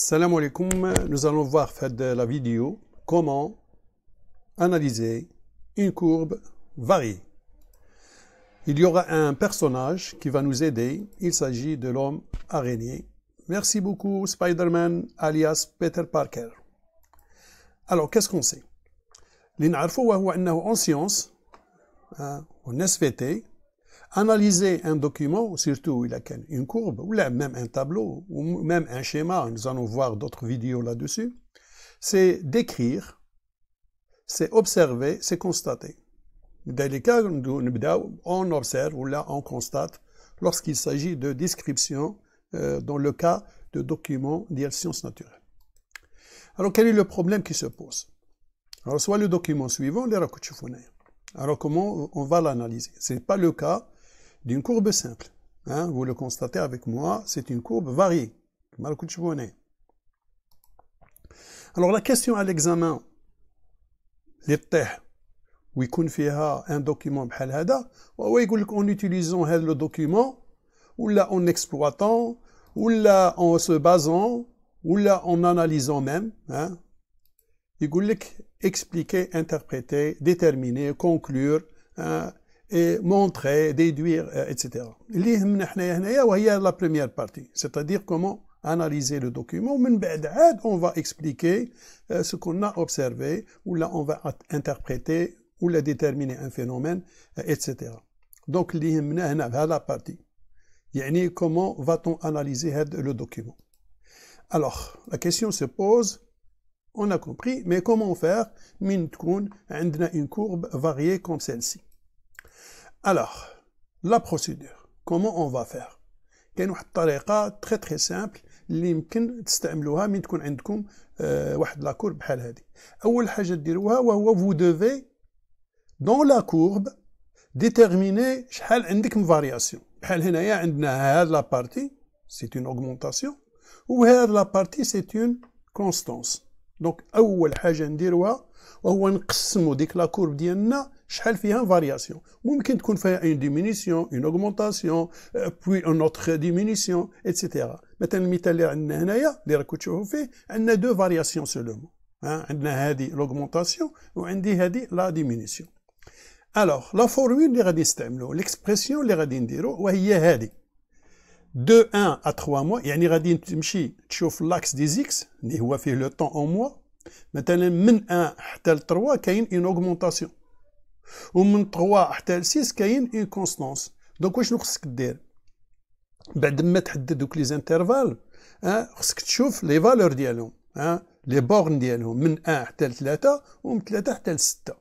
Salam alaikum, nous allons voir faire de la vidéo comment analyser une courbe variée. Il y aura un personnage qui va nous aider, il s'agit de l'homme araignée. Merci beaucoup Spider-Man alias Peter Parker. Alors qu'est-ce qu'on sait En science, hein, en SVT, analyser un document, surtout il a une courbe, ou même un tableau, ou même un schéma, nous allons voir d'autres vidéos là-dessus, c'est décrire, c'est observer, c'est constater. Dans les cas où on observe ou là on constate lorsqu'il s'agit de description euh, dans le cas de documents des sciences naturelles. Alors quel est le problème qui se pose Alors soit le document suivant, les Alors comment on va l'analyser Ce n'est pas le cas d'une courbe simple. Hein, vous le constatez avec moi, c'est une courbe variée. Alors la question à l'examen, y فيها un document بحال en utilisant le document ou là en exploitant là en se basant ou là en analysant même hein, يقول لك expliquer, interpréter, déterminer, conclure hein, montrer, déduire, euh, etc. C'est la première partie, c'est-à-dire comment analyser le document. On va expliquer euh, ce qu'on a observé, ou là on va interpréter, ou déterminer un phénomène, euh, etc. Donc, la partie. Yani, comment va-t-on analyser le document Alors, la question se pose, on a compris, mais comment faire une courbe variée comme celle-ci Alors, la procédure, comment on va faire كاين واحد الطريقه تري تري سامبل اللي يمكن تستعملوها من تكون عندكم آه واحد لا بحال هذه اول حاجه ديروها وهو فو دوفي دون لا كورب ديتيرميني شحال عندك من فارياسيون بحال هنايا عندنا هاد لا بارتي سي اون اوغمونطاسيون وهاد لا بارتي سي اون كونستونس دونك اول حاجه نديروها وهو نقسمو ديك لا كورب ديالنا Je parle une variation. Je peut faire une diminution, une augmentation, euh, puis une autre diminution, etc. Par exemple, ici, on deux variations seulement. On hein، a l'augmentation et on a la diminution. Alors, la formule que l'on l'expression que l'on va dire, c'est celle De 1 à 3 mois, on va aller voir l'axe des X, où il le temps en mois. Par exemple, de 1 à 3, il y a une augmentation. ومن 3 حتى ل 6 كاين اون كونستونس دونك واش خصك دير بعد ما تحدد دوك لي زانترفال أه؟ خصك تشوف لي فالور ديالهم ها لي بورن ديالهم من 1 حتى ل 3 ومن 3 حتى ل 6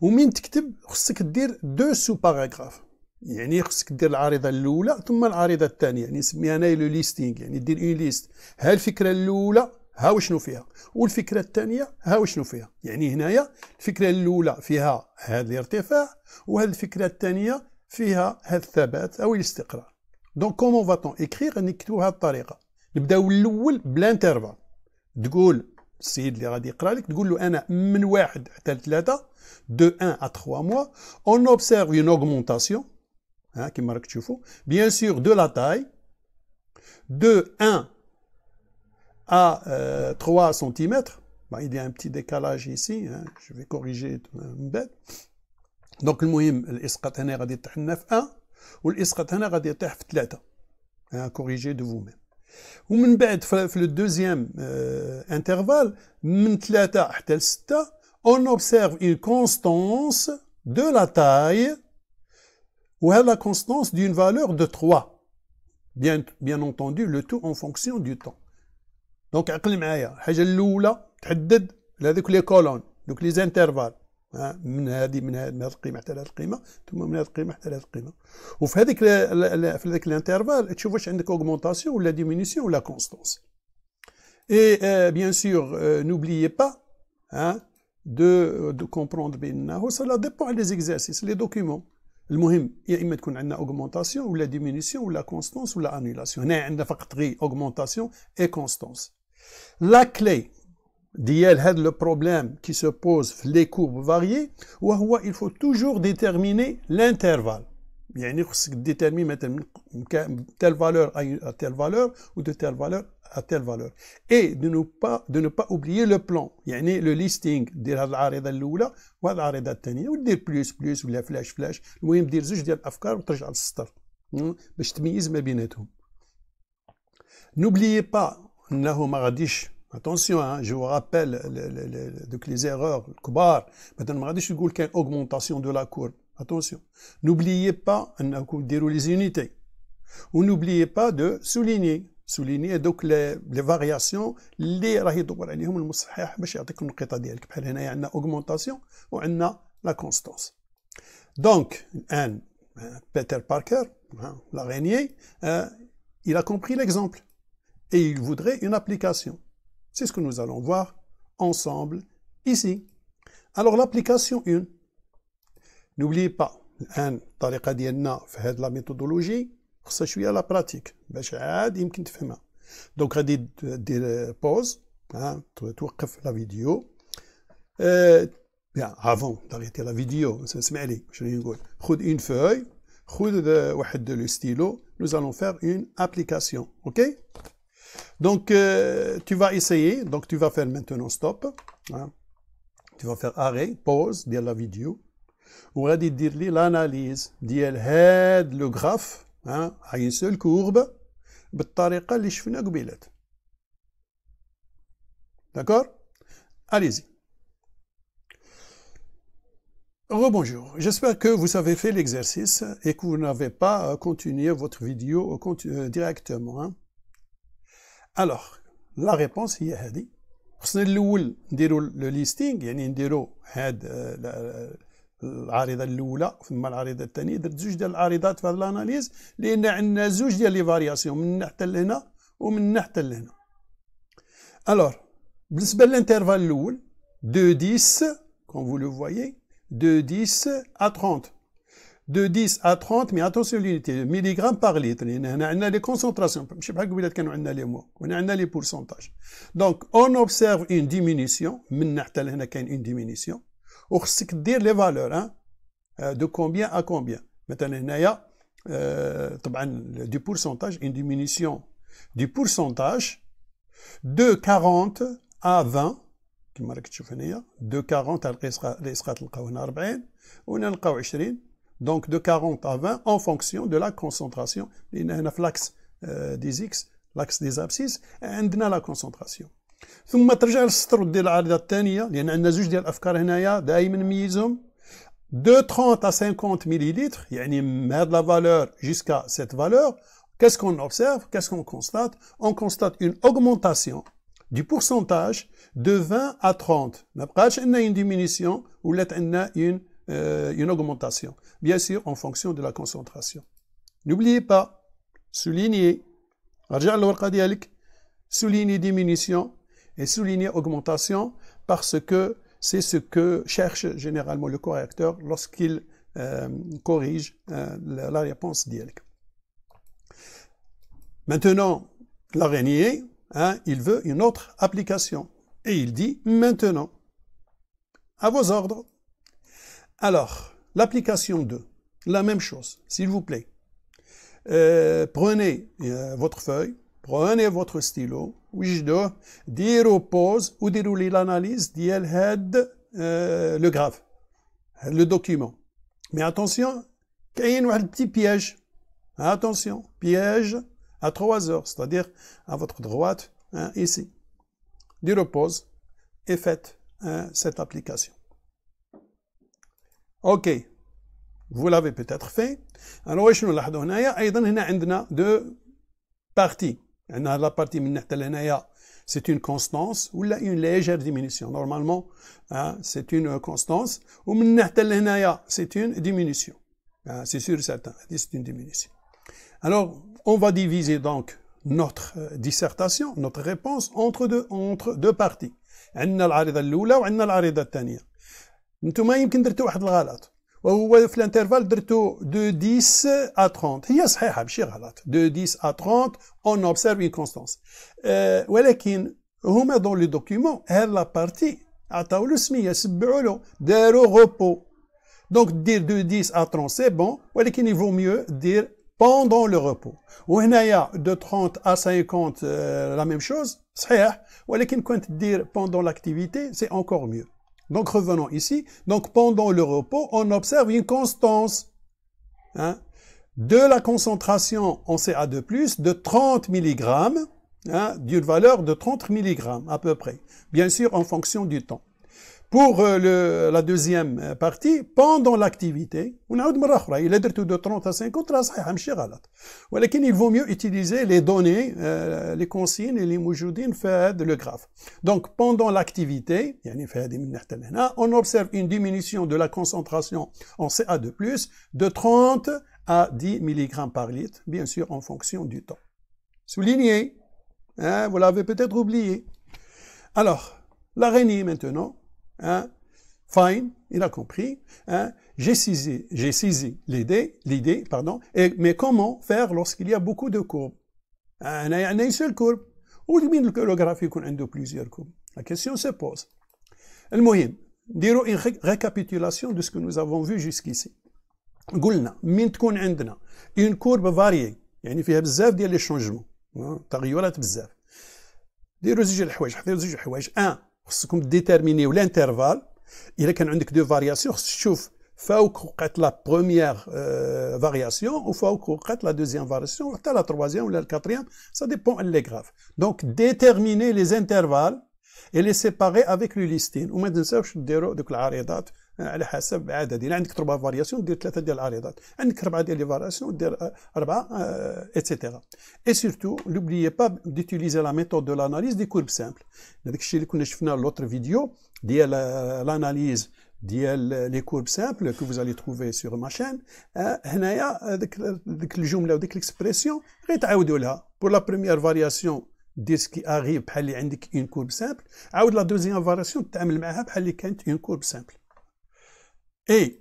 ومن تكتب خصك دير دو سو باراغراف يعني خصك دير العريضه الاولى ثم العريضه الثانيه يعني نسميها انا لو ليستينغ يعني دير اون ليست ها الفكره الاولى ها شنو فيها والفكره الثانيه ها شنو فيها يعني هنايا الفكره الاولى فيها هذا الارتفاع وهذه الفكره الثانيه فيها هذا الثبات او الاستقرار دونك كومون فاتون اكريغ نكتبو بهذه الطريقه نبداو الاول بلا تقول السيد اللي غادي يقرا لك تقول له انا من واحد حتى لثلاثه دو ان ا تخوا موا اون اوبسيرف اون اوغمونتاسيون ها كيما راك تشوفوا بيان سور دو لا تاي دو ان à 3 euh, cm, bah, il y a un petit décalage ici, hein. je vais corriger une Donc le moyen, l'isqat هنا غادي يطيح لنا في 1 والاسقاط 3 hein, corrigez de vous-même. ou بعد في le deuxième euh, intervalle من 3 6 on observe une constance de la taille ou à la constance d'une valeur de 3. Bien, bien entendu, le tout en fonction du temps. دونك عقل معايا الحاجه الاولى تحدد هذوك لي كولون دوك لي زانترفال من هذه من هذه القيمه حتى لهذه القيمه ثم من هذه القيمه حتى لهذه القيمه وفي هذيك في هذاك الانترفال تشوف واش عندك اوغمونطاسيون ولا ديمينيسيون ولا كونستونس اي بيان سور نوبليي با دو دو كومبروند بانه لا ديبون على لي زيكزارسيس لي دوكيمون المهم يا اما تكون عندنا اوغمونطاسيون ولا ديمينيسيون ولا كونستونس ولا انيلاسيون هنا عندنا فقط غير اوغمونطاسيون اي كونستونس La clé d'IEL est le problème qui se pose les courbes variées, ou il faut toujours déterminer l'intervalle. Il faut déterminer telle valeur à telle valeur ou de telle valeur à telle valeur. Et de ne pas, de ne pas oublier le plan. Il y a le listing de l'arrêt de l'oula ou l'arrêt de l'attenir ou des plus, plus ou les flèche flèche. Le moyen de dire juste des affaires ou trajet à l'estar. Mais hmm? je te mise, mais bien et tout. N'oubliez pas Attention, hein, je vous rappelle les, les, erreurs, le kubar. Maintenant, je vous dit qu'il y a une augmentation de la courbe. Attention. N'oubliez pas de les unités. Ou n'oubliez pas de souligner. Souligner donc les, les variations. Les rahidoubarani, hum les moussahih, les moussahih, les il y a une augmentation ou a la constance. Donc, Peter Parker, hein, l'araignée, euh, il a compris l'exemple et il voudrait une application. C'est ce que nous allons voir ensemble ici. Alors l'application 1. N'oubliez pas, un hein, tariqa dienna la méthodologie, ça suit à la pratique. Donc, des pause, hein, tu vas la vidéo. Euh, bien, avant d'arrêter la vidéo, je vais une feuille, une feuille de stylo, nous allons faire une application. Ok? Donc, euh, tu vas essayer. Donc, tu vas faire maintenant stop. Hein. Tu vas faire arrêt, pause, dire la vidéo. Ou à dire l'analyse. Dire le graphe hein, à une seule courbe. D'accord Allez-y. Rebonjour. J'espère que vous avez fait l'exercice et que vous n'avez pas euh, continué votre vidéo euh, directement. Hein. الوغ لا ريبونس هي هذه خصنا الاول نديرو لو ليستينغ يعني نديرو هاد آه، آه، العارضه الاولى ثم العارضه الثانيه درت زوج ديال العارضات في هاد الاناليز لان عندنا زوج ديال لي فارياسيون من حتى لهنا ومن حتى لهنا الوغ بالنسبه للانترفال الاول دو 10 كون فو لو فوايي دو 10 ا 30 De 10 à 30, mais attention à l'unité, milligramme par litre. on a les concentrations, on a les pourcentages. Donc, on observe une diminution, on a une diminution. dire les valeurs, hein, euh, de combien à combien. maintenant euh, du a, une diminution du pourcentage de 40 à 20. Hein, de 40, à 40, 20 donc de 40 à 20, en fonction de la concentration. L'axe euh, des X, l'axe des abscisses, et la concentration. ثم ترجع للسطر de 30 à 50 millilitres, يعني de la valeur jusqu'à cette valeur, qu'est-ce qu'on observe, qu'est-ce qu'on constate On constate une augmentation du pourcentage de 20 à 30. a une diminution ou une euh, une augmentation, bien sûr en fonction de la concentration. N'oubliez pas, soulignez, soulignez diminution et soulignez augmentation parce que c'est ce que cherche généralement le correcteur lorsqu'il euh, corrige euh, la, réponse d'ILC. Maintenant, l'araignée, hein, il veut une autre application. Et il dit maintenant, à vos ordres. Alors, l'application 2, la même chose, s'il vous plaît. Euh, prenez euh, votre feuille, prenez votre stylo, dire dire pause ou déroulez l'analyse dire euh, le graphe, le document. Mais attention, a un petit piège. Attention, piège à 3 heures, c'est-à-dire à votre droite, hein, ici. Diro pause et faites hein, cette application. Ok, vous l'avez peut-être fait alors واش نلاحظوا هنايا ايضا هنا عندنا دو بارتي عندنا لا بارتي من ناحيه لهنايا c'est une constance ou une légère diminution normalement hein, c'est une constance ou من لهنايا c'est une diminution hein, c'est sûr certain c'est une diminution alors on va diviser donc notre euh, dissertation notre réponse entre deux entre deux parties عندنا العريضه الاولى وعندنا العريضه الثانيه نتوما يمكن درتو واحد الغلط وهو في الانترفال درتو دو 10 ا 30 هي صحيحه ماشي غلط دو 10 ا 30 اون اوبسيرف اون كونستانس ولكن هما دون لي دوكيومون هاد لا بارتي عطاو له سميه سبعوا له داروا غوبو دونك دير دو 10 ا 30 سي بون ولكن يفو ميو دير pendant le repos Ou il y a de 30 à 50 euh, آه، la même chose c'est vrai, صحيح quand tu dis pendant l'activité c'est encore mieux Donc revenons ici. Donc pendant le repos, on observe une constance. Hein, de la concentration en CA2+, de 30 mg, hein, d'une valeur de 30 mg à peu près, bien sûr en fonction du temps pour euh, le, la deuxième euh, partie, pendant l'activité, on il est de 30 à 50, mais il vaut mieux utiliser les données, euh, les consignes et les moujoudines fait le graphe. Donc, pendant l'activité, on observe une diminution de la concentration en CA2+, de 30 à 10 mg par litre, bien sûr en fonction du temps. Souligné, hein, vous l'avez peut-être oublié. Alors, l'araignée maintenant, Hein? Fine, il a compris. Hein? J'ai saisi, j'ai saisi l'idée, l'idée, pardon. mais comment faire lorsqu'il y a beaucoup de courbes On a une seule courbe. Ou le graphique, a plusieurs courbes. La question se pose. moyen, dire une récapitulation de ce que nous avons vu jusqu'ici قلنا من تكون une courbe variée il فيها بزاف ديال لي شونجمون تغيرات بزاف ديروا زوج الحوايج حضروا زوج le ان خصكم ديتيرمينيو لانترفال الا كان عندك دو فارياسيون خصك تشوف فوق وقعت لا بروميير فارياسيون وفوق وقعت لا دوزيام فارياسيون حتى لا تروازيام ولا الكاتريام سا ديبون لي غراف دونك ديتيرميني لي انترفال اي لي سيباري افيك لو ليستين وما تنساوش ديروا دوك العريضات على حسب عدد الى عندك تروبا فارياسيون دير ثلاثه ديال العريضات عندك اربعه ديال لي فارياسيون دير اربعه ايتترا اي سورتو لوبليي با ديتيليزي لا ميثود دو لاناليز دي كورب سامبل هذاك الشيء اللي كنا شفنا لوتر فيديو ديال لاناليز ديال لي كورب سامبل كو فوزالي تروفي سور ما شين هنايا ديك ديك الجمله وديك الاكسبرسيون غير تعاودوا لها بور لا بروميير فارياسيون دير سكي اغيب بحال اللي عندك اون كورب سامبل عاود لا دوزيام فارياسيون تعامل معاها بحال اللي كانت اون كورب سامبل Eh,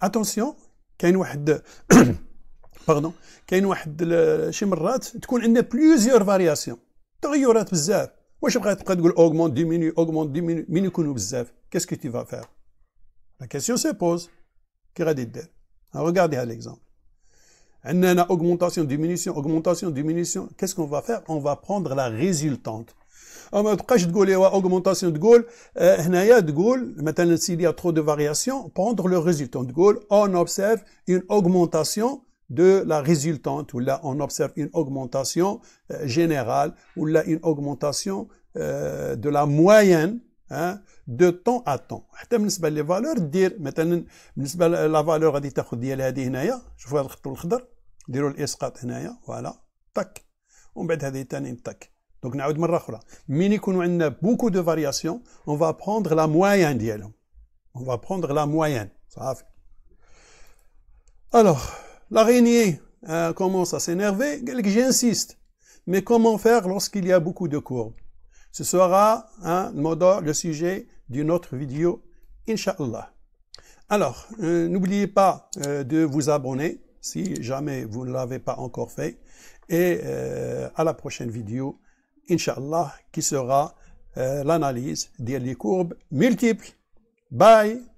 attention, qu'un ou une pardon, qu'un ou une cheminée, tu peux être plusieurs variations. Tu auras besoin. Moi, je vais être prêt à dire, augmente, diminue, augmente, diminue, minute que nous Qu'est-ce que tu vas faire La question se pose. Qu'ira-t-il faire Regardez l'exemple. On a augmentation, diminution, augmentation, diminution. Qu'est-ce qu'on va faire On va prendre la résultante. ما تبقاش تقول ايوا اوغمونطاسيون تقول آه، هنايا تقول مثلا سيليا ترو دو فارياسيون بوندر لو ريزولتون تقول اون اوبسيرف اون اوغمونطاسيون دو لا ريزولتون ولا اون اوبسيرف اون اوغمونتاسيون جينيرال ولا اون اوغمونتاسيون دو لا موايان دو طون ا طون حتى بالنسبه لي فالور دير مثلا بالنسبه لا فالور غادي تاخذ ديال هذه هنايا شوفوا هذا الخط الاخضر ديروا الاسقاط هنايا فوالا تك ومن بعد هذه ثاني تك Donc, nous مرة beaucoup de variations, on va prendre la moyenne On va prendre la moyenne. Alors, l'araignée euh, commence à s'énerver. J'insiste. Mais comment faire lorsqu'il y a beaucoup de courbes Ce sera hein, le sujet d'une autre vidéo, Inch'Allah. Alors, euh, n'oubliez pas euh, de vous abonner si jamais vous ne l'avez pas encore fait. Et à la prochaine vidéo. ان شاء الله كي سوغا لاناليز ديال لي كورب ملتيبل باي